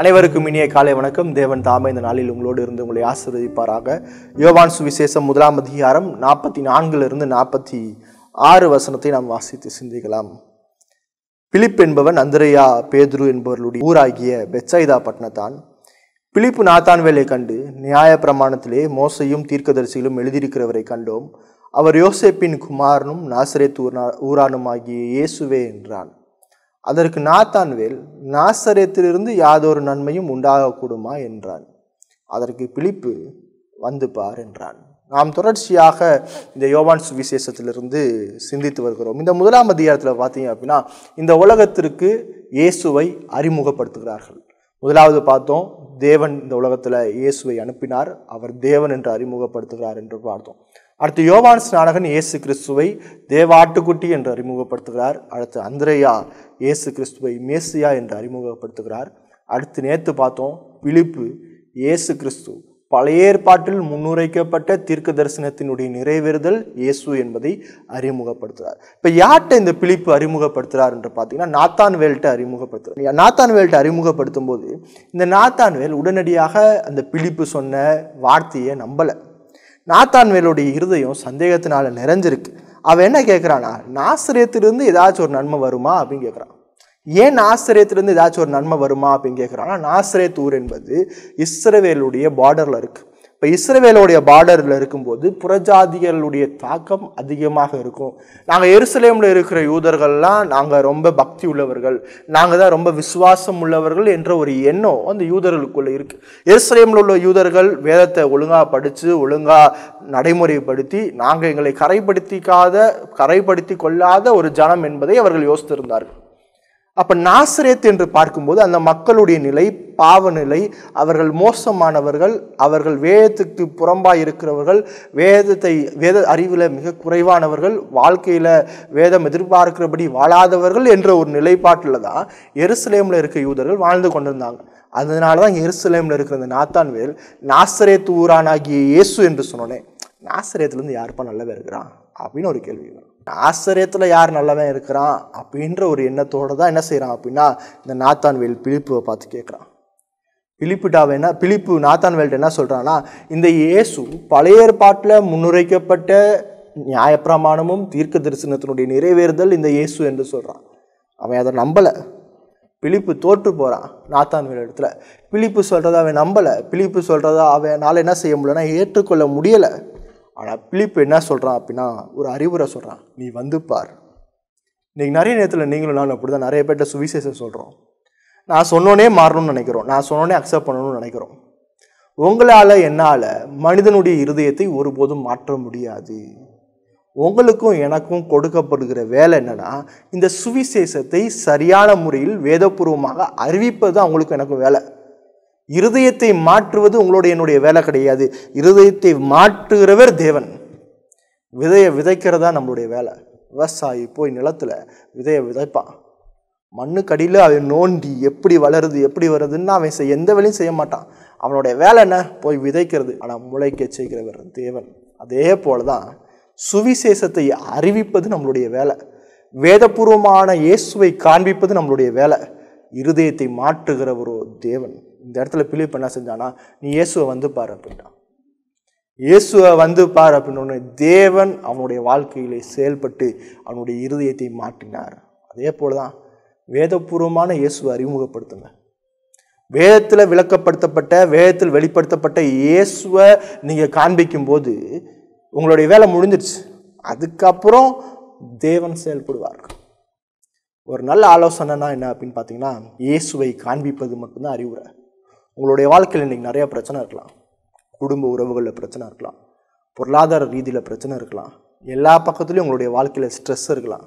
அனைவருக்கும் இனிய காலை வணக்கம் தேவன் தாமே இந்த நாளில் உங்களோடு இருந்து உங்களை ஆசிர்வதிப்பாராக யோவான் சுவிசேஷம் முதலாம் அதிகாரம் நாற்பத்தி நான்கிலிருந்து நாற்பத்தி ஆறு வசனத்தை நாம் வாசித்து சிந்திக்கலாம் பிலிப் என்பவன் அந்திரையா பேதுரு என்பவர்களுடைய ஊராகிய பெச்சைதா பட்டினத்தான் பிலிப்பு நாத்தான் வேலை கண்டு நியாய பிரமாணத்திலே மோசையும் தீர்க்கதரிசிகளும் எழுதியிருக்கிறவரை கண்டோம் அவர் யோசேப்பின் குமாரனும் நாசரேத் ஊரானும் ஆகிய இயேசுவே என்றான் அதற்கு நாத்தான்வேல் நாசரியத்திலிருந்து யாதொரு நன்மையும் உண்டாகக்கூடுமா என்றான் அதற்கு பிழிப்பு வந்து பார் என்றான் நாம் தொடர்ச்சியாக இந்த யோவான் சுவிசேஷத்திலிருந்து சிந்தித்து வருகிறோம் இந்த முதலாம் அதிகாரத்தில் பார்த்தீங்க அப்படின்னா இந்த உலகத்திற்கு இயேசுவை அறிமுகப்படுத்துகிறார்கள் முதலாவது பார்த்தோம் தேவன் இந்த உலகத்தில் இயேசுவை அனுப்பினார் அவர் தேவன் என்று அறிமுகப்படுத்துகிறார் என்று பார்த்தோம் அடுத்து யோவான் ஸ்நானகன் இயேசு கிறிஸ்துவை தேவாட்டுக்குட்டி என்று அறிமுகப்படுத்துகிறார் அடுத்து அந்திரையா இயேசு கிறிஸ்துவை மேசியா என்று அறிமுகப்படுத்துகிறார் அடுத்து நேற்று பார்த்தோம் பிழிப்பு இயேசு கிறிஸ்து பழைய ஏற்பாட்டில் முன்னுரைக்கப்பட்ட தீர்க்க தரிசனத்தினுடைய நிறைவேறுதல் இயேசு என்பதை அறிமுகப்படுத்துகிறார் இப்போ யார்கிட்ட இந்த பிழிப்பு அறிமுகப்படுத்துகிறார் என்று பார்த்தீங்கன்னா நாத்தான் வேல்கிட்ட அறிமுகப்படுத்துகிறார் நாத்தான் வேல்கிட்ட அறிமுகப்படுத்தும் போது இந்த நாத்தான் வேல் உடனடியாக அந்த பிழிப்பு சொன்ன வார்த்தையை நம்பலை நாத்தான்வேலுடைய இருதயம் சந்தேகத்தினால நிறைஞ்சிருக்கு அவன் என்ன கேட்குறானா நாசிரியத்திலிருந்து ஏதாச்சும் ஒரு நன்மை வருமா அப்படின்னு கேட்குறான் ஏன் ஆசிரியத்திலிருந்து ஏதாச்சும் ஒரு நன்மை வருமா அப்படின்னு கேட்குறாங்கன்னா நாசிரியத்தூர் என்பது இஸ்ரவேலுடைய பார்டரில் இருக்குது இப்போ இஸ்ரேவேலோடைய பார்டரில் இருக்கும்போது புறஜாதிகளுடைய தாக்கம் அதிகமாக இருக்கும் நாங்கள் எருசலேமில் இருக்கிற யூதர்கள்லாம் நாங்கள் ரொம்ப பக்தி உள்ளவர்கள் நாங்கள் தான் ரொம்ப விசுவாசம் உள்ளவர்கள் என்ற ஒரு எண்ணம் அந்த யூதர்களுக்குள்ளே இருக்குது எருசலேமில் உள்ள யூதர்கள் வேதத்தை ஒழுங்காக படித்து ஒழுங்காக நடைமுறைப்படுத்தி நாங்கள் எங்களை கரைப்படுத்திக்காத கரைப்படுத்தி கொள்ளாத ஒரு ஜனம் என்பதை அவர்கள் யோசித்திருந்தார்கள் அப்போ நாசரேத் என்று பார்க்கும்போது அந்த மக்களுடைய நிலை பாவநிலை அவர்கள் மோசமானவர்கள் அவர்கள் வேதத்துக்கு புறம்பாக இருக்கிறவர்கள் வேதத்தை வேத அறிவில் மிக குறைவானவர்கள் வாழ்க்கையில் வேதம் எதிர்பார்க்கிறபடி வாழாதவர்கள் என்ற ஒரு நிலைப்பாட்டில் தான் எருசலேமில் இருக்க யூதர்கள் வாழ்ந்து கொண்டிருந்தாங்க அதனால தான் எருசலேமில் இருக்கிற அந்த நாத்தான் வேல் நாசரேத் ஊரானாகிய இயேசு என்று சொன்னோன்னே நாசரேத்துலேருந்து யாருப்பா நல்லவே இருக்கிறான் அப்படின்னு ஒரு கேள்வி வரும் ஆசிரியத்தில் யார் நல்லவன் இருக்கிறான் அப்படின்ற ஒரு எண்ணத்தோடு தான் என்ன செய்கிறான் அப்படின்னா இந்த நாத்தான் வேல் பார்த்து கேட்குறான் பிலிப்புட்டாவை என்ன பிலிப்பு நாத்தான் என்ன சொல்கிறான்னா இந்த இயேசு பழைய ஏற்பாட்டில் முன்னுரைக்கப்பட்ட நியாயப்பிரமாணமும் தீர்க்க தரிசனத்தினுடைய நிறைவேறுதல் இந்த இயேசு என்று சொல்கிறான் அவன் அதை நம்பலை பிலிப்பு தோற்று போகிறான் நாத்தான் வேல் இடத்துல பிலிப்பு சொல்கிறத அவன் நம்பலை பிலிப்பு சொல்கிறத அவனால் என்ன செய்ய முடியலன்னா ஏற்றுக்கொள்ள முடியலை ஆனால் பிலிப் என்ன சொல்கிறான் அப்படின்னா ஒரு அறிவுரை சொல்கிறான் நீ வந்து பார் இன்றைக்கி நிறைய நேரத்தில் நீங்களும் நானும் அப்படி தான் நிறைய பேர்கிட்ட சுவிசேஷம் சொல்கிறோம் நான் சொன்னோன்னே மாறணும்னு நினைக்கிறோம் நான் சொன்னோன்னே அக்செப்ட் பண்ணணும்னு நினைக்கிறோம் உங்களால் என்னால் மனிதனுடைய இருதயத்தை ஒருபோதும் மாற்ற முடியாது உங்களுக்கும் எனக்கும் கொடுக்கப்படுகிற வேலை என்னென்னா இந்த சுவிசேஷத்தை சரியான முறையில் வேதபூர்வமாக அறிவிப்பது அவங்களுக்கும் எனக்கும் வேலை இருதயத்தை மாற்றுவது உங்களோட என்னுடைய வேலை கிடையாது இருதயத்தை மாற்றுகிறவர் தேவன் விதையை விதைக்கிறதா நம்மளுடைய வேலை விவசாயி போய் நிலத்தில் விதையை விதைப்பான் மண்ணுக்கடியில் அவன் நோண்டி எப்படி வளருது எப்படி வருதுன்னு அவன் எந்த வேலையும் செய்ய மாட்டான் அவனுடைய வேலை என்ன போய் விதைக்கிறது ஆனால் முளைக்க செய்கிறவர் தேவன் அதே போல தான் சுவிசேஷத்தை அறிவிப்பது நம்மளுடைய வேலை வேதபூர்வமான இயேசுவை காண்பிப்பது நம்மளுடைய வேலை இருதயத்தை மாற்றுகிறவரோ தேவன் இந்த இடத்துல பிலிப் என்ன செஞ்சானா நீ இயேசுவை வந்து பாரு அப்படின்ட்டான் இயேசுவை வந்து பார் அப்படின்னு தேவன் அவனுடைய வாழ்க்கையிலே செயல்பட்டு அவனுடைய இருதயத்தை மாற்றினார் அதே போல் தான் வேதபூர்வமான இயேசுவை அறிமுகப்படுத்துங்க வேதத்தில் விளக்கப்படுத்தப்பட்ட வேதத்தில் வெளிப்படுத்தப்பட்ட இயேசுவை நீங்கள் காண்பிக்கும் போது உங்களுடைய வேலை முடிஞ்சிருச்சு அதுக்கப்புறம் தேவன் செயல்படுவார் ஒரு நல்ல ஆலோசனைனா என்ன அப்படின்னு பார்த்தீங்கன்னா இயேசுவை காண்பிப்பது மட்டும்தான் அறிவுரை உங்களுடைய வாழ்க்கையில் இன்றைக்கி நிறையா பிரச்சனை இருக்கலாம் குடும்ப உறவுகளில் பிரச்சனை இருக்கலாம் பொருளாதார ரீதியில் பிரச்சனை இருக்கலாம் எல்லா பக்கத்துலேயும் உங்களுடைய வாழ்க்கையில் ஸ்ட்ரெஸ் இருக்கலாம்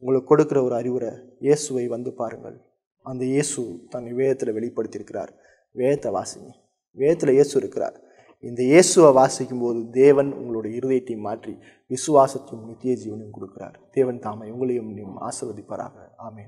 உங்களுக்கு கொடுக்குற ஒரு அறிவுரை இயேசுவை வந்து பாருங்கள் அந்த இயேசு தன் வேதத்தில் வெளிப்படுத்தியிருக்கிறார் வேதத்தை வாசிங்க வேதத்தில் இயேசு இருக்கிறார் இந்த இயேசுவை வாசிக்கும் போது தேவன் உங்களுடைய இருதயத்தை மாற்றி விசுவாசத்தையும் நித்திய ஜீவனையும் கொடுக்கிறார் தேவன் தாமை உங்களையும் ஆசிர்வதிப்பாராக ஆமே